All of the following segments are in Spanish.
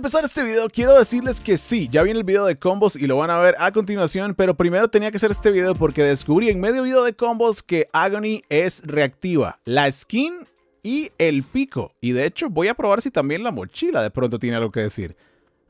Para empezar este video quiero decirles que sí, ya viene el video de combos y lo van a ver a continuación, pero primero tenía que hacer este video porque descubrí en medio video de combos que Agony es reactiva. La skin y el pico. Y de hecho voy a probar si también la mochila de pronto tiene algo que decir.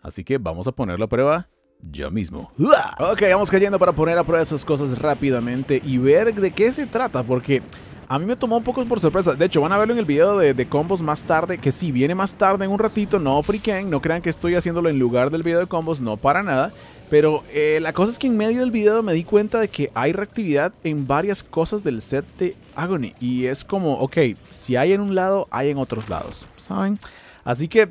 Así que vamos a ponerlo a prueba yo mismo. Ok, vamos cayendo para poner a prueba esas cosas rápidamente y ver de qué se trata, porque a mí me tomó un poco por sorpresa. De hecho, van a verlo en el video de, combos más tarde, que si sí, viene más tarde en un ratito, no friquen, no crean que estoy haciéndolo en lugar del video de combos, no para nada. Pero eh, la cosa es que en medio del video me di cuenta de que hay reactividad en varias cosas del set de Agony. Y es como, ok, si hay en un lado, hay en otros lados, ¿saben? Así que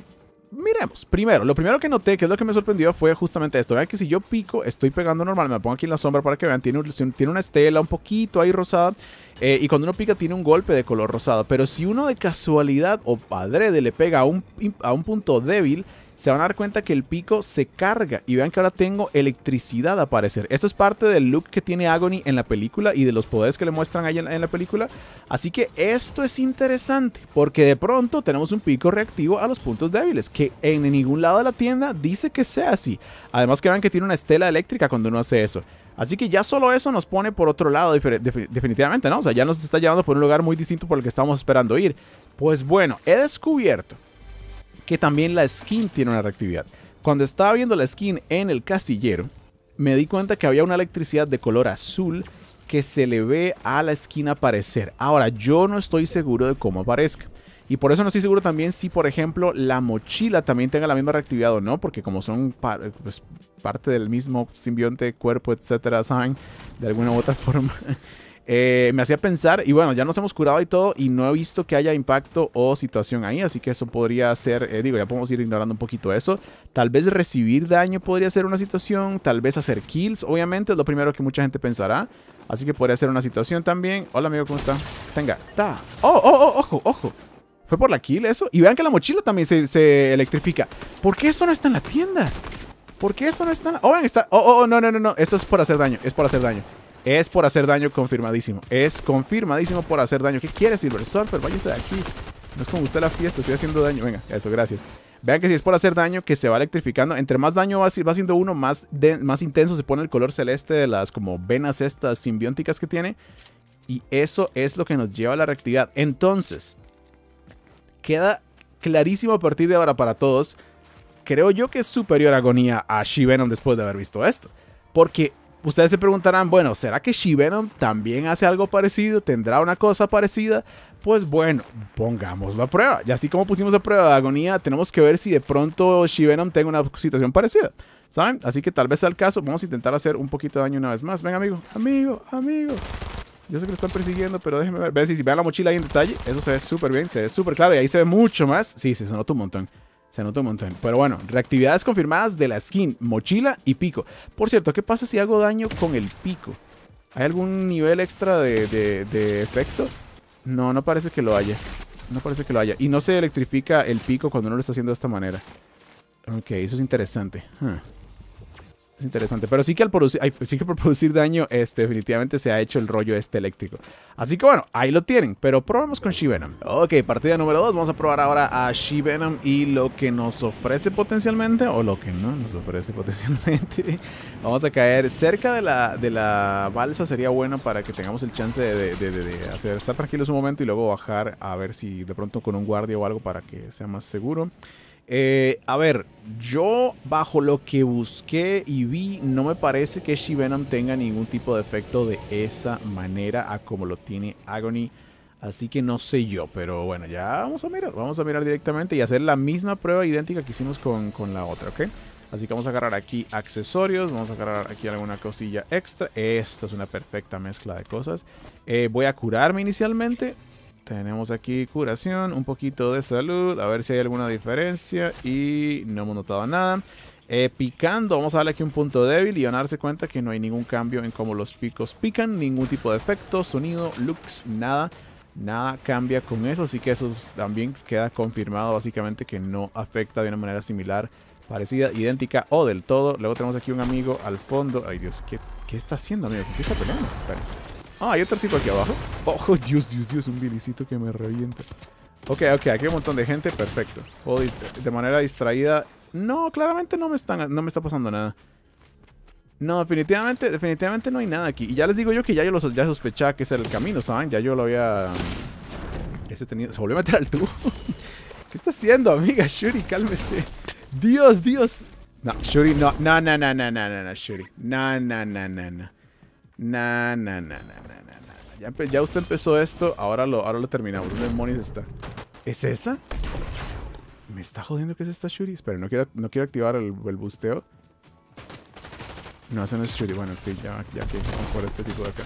Miremos, primero, lo primero que noté, que es lo que me sorprendió, fue justamente esto. Vean que si yo pico, estoy pegando normal, me pongo aquí en la sombra para que vean, tiene, tiene una estela un poquito ahí rosada, eh, y cuando uno pica tiene un golpe de color rosado. Pero si uno de casualidad o padre de le pega un, a un punto débil, se van a dar cuenta que el pico se carga y vean que ahora tengo electricidad a aparecer. Esto es parte del look que tiene Agony en la película y de los poderes que le muestran ahí en, la película. Así que esto es interesante porque de pronto tenemos un pico reactivo a los puntos débiles que en ningún lado de la tienda dice que sea así. Además que vean que tiene una estela eléctrica cuando uno hace eso. Así que ya solo eso nos pone por otro lado, definitivamente, ¿no? O sea, ya nos está llevando por un lugar muy distinto por el que estábamos esperando ir. Pues bueno, he descubierto que también la skin tiene una reactividad. Cuando estaba viendo la skin en el casillero, me di cuenta que había una electricidad de color azul que se le ve a la skin aparecer. Ahora, yo no estoy seguro de cómo aparezca. Y por eso no estoy seguro también si, por ejemplo, la mochila también tenga la misma reactividad o no, porque como son pues, parte del mismo simbionte, cuerpo, etcétera, saben, de alguna u otra forma. Eh, me hacía pensar, y bueno, ya nos hemos curado y todo, y no he visto que haya impacto o situación ahí, así que eso podría ser, eh, digo, ya podemos ir ignorando un poquito eso. Tal vez recibir daño podría ser una situación, tal vez hacer kills, obviamente, es lo primero que mucha gente pensará. Así que podría ser una situación también. Hola, amigo, ¿cómo está? Tenga, ta. Oh, oh, oh, ojo, ojo. ¿Fue por la kill eso? Y vean que la mochila también se, electrifica. ¿Por qué eso no está en la tienda? ¿Por qué eso no está en la... Oh, está... Oh, oh, oh, no, no, no, no. Esto es por hacer daño. Es por hacer daño. Es por hacer daño confirmadísimo. Es confirmadísimo por hacer daño. ¿Qué quiere Silver Surfer? Váyase de aquí. No es como usted la fiesta, estoy haciendo daño. Venga, eso, gracias. Vean que si es por hacer daño, que se va electrificando. Entre más daño va, va haciendo uno, más, más intenso se pone el color celeste de las como venas estas simbióticas que tiene. Y eso es lo que nos lleva a la reactividad. Entonces, queda clarísimo a partir de ahora para todos. Creo yo que es superior agonía a Shivenon después de haber visto esto. Porque Ustedes se preguntarán, bueno, ¿será que Shivenom también hace algo parecido? ¿Tendrá una cosa parecida? Pues bueno, pongamos la prueba. Y así como pusimos la prueba de agonía, tenemos que ver si de pronto Shivenom tenga una situación parecida. ¿Saben? Así que tal vez sea el caso. Vamos a intentar hacer un poquito de daño una vez más. Venga, amigo. Amigo, amigo. Yo sé que lo están persiguiendo, pero déjenme ver. Ven, si, vean la mochila ahí en detalle, eso se ve súper bien, se ve súper claro. Y ahí se ve mucho más. Sí, se sonó un montón. Se nota un montón. Pero bueno, reactividades confirmadas de la skin, mochila y pico. Por cierto, ¿qué pasa si hago daño con el pico? ¿Hay algún nivel extra de, efecto? No, no parece que lo haya. No parece que lo haya. Y no se electrifica el pico cuando uno lo está haciendo de esta manera. Ok, eso es interesante. Ah. Es interesante. Pero sí que al producir, sí que por producir daño, este, definitivamente se ha hecho el rollo este eléctrico. Así que bueno, ahí lo tienen. Pero probamos con Shivenom. Ok, partida número 2. Vamos a probar ahora a Shivenom y lo que nos ofrece potencialmente, o lo que no nos ofrece potencialmente. Vamos a caer cerca de la, de la balsa. Sería bueno para que tengamos el chance de, hacer, estar tranquilos un momento y luego bajar a ver si de pronto con un guardia o algo para que sea más seguro. Eh, a ver, yo bajo lo que busqué y vi, no me parece que Shivenom tenga ningún tipo de efecto de esa manera a como lo tiene Agony. Así que no sé yo, pero bueno, ya vamos a mirar. Vamos a mirar directamente y hacer la misma prueba idéntica que hicimos con, la otra, ¿ok? Así que vamos a agarrar aquí accesorios, vamos a agarrar aquí alguna cosilla extra. Esta es una perfecta mezcla de cosas. Eh, voy a curarme inicialmente, tenemos aquí curación, un poquito de salud, a ver si hay alguna diferencia y no hemos notado nada. Eh, picando, vamos a darle aquí un punto débil y van a darse cuenta que no hay ningún cambio en cómo los picos pican, ningún tipo de efecto, sonido, looks, nada. Nada cambia con eso, así que eso también queda confirmado básicamente que no afecta de una manera similar, parecida, idéntica o del todo. Luego tenemos aquí un amigo al fondo. Ay Dios, ¿qué, está haciendo amigo? ¿Qué está peleando? Ah, hay otro tipo aquí abajo. Ojo, oh, Dios, Dios, Dios, un bilicito que me revienta. Ok, ok, aquí hay un montón de gente, perfecto. de manera distraída. No, claramente no me, están, no me está pasando nada. No, definitivamente, definitivamente no hay nada aquí. Y ya les digo yo que ya yo los, ya sospechaba que ese era el camino, ¿saben? Ya yo lo había... Mm, ese tenido... Se volvió a meter al tubo. ¿Qué está haciendo, amiga? Shuri, cálmese. Dios, Dios. No, Shuri, no, no, no, no, no, no, no, Shuri. No, no, no, no, no. Nah, nah, nah, nah, nah, nah. Ya, ya, usted empezó esto, ahora lo, ahora lo terminamos. ¿Dónde demonios está? ¿Es esa? Me está jodiendo que es esta Shuri. Espera, no quiero, no quiero activar el, el busteo. No, hacen no es Shuri. Bueno, ok, ya, ya que por este tipo de acá.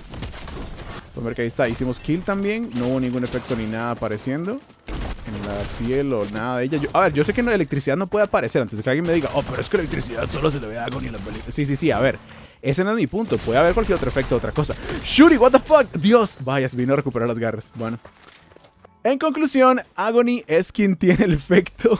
pues que ahí está. Hicimos kill también. No hubo ningún efecto ni nada apareciendo en la piel o nada de ella. Yo, a ver, yo sé que no, electricidad no puede aparecer antes de que alguien me diga, oh, pero es que electricidad solo se le ve con Agony la película. Sí, sí, sí, a ver. Ese no es mi punto. Puede haber cualquier otro efecto, otra cosa. Shuri, what the fuck? Dios. Vaya, se vino a recuperar las garras. Bueno. En conclusión, Agony es quien tiene el efecto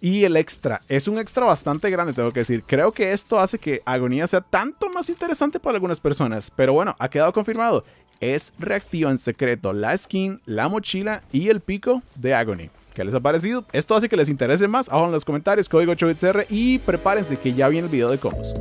y el extra. Es un extra bastante grande, tengo que decir. Creo que esto hace que Agonía sea tanto más interesante para algunas personas. Pero bueno, ha quedado confirmado. Es reactivo en secreto la skin, la mochila y el pico de Agony. ¿Qué les ha parecido? Esto hace que les interese más. Abajo en los comentarios, código 8 y prepárense que ya viene el video de combos.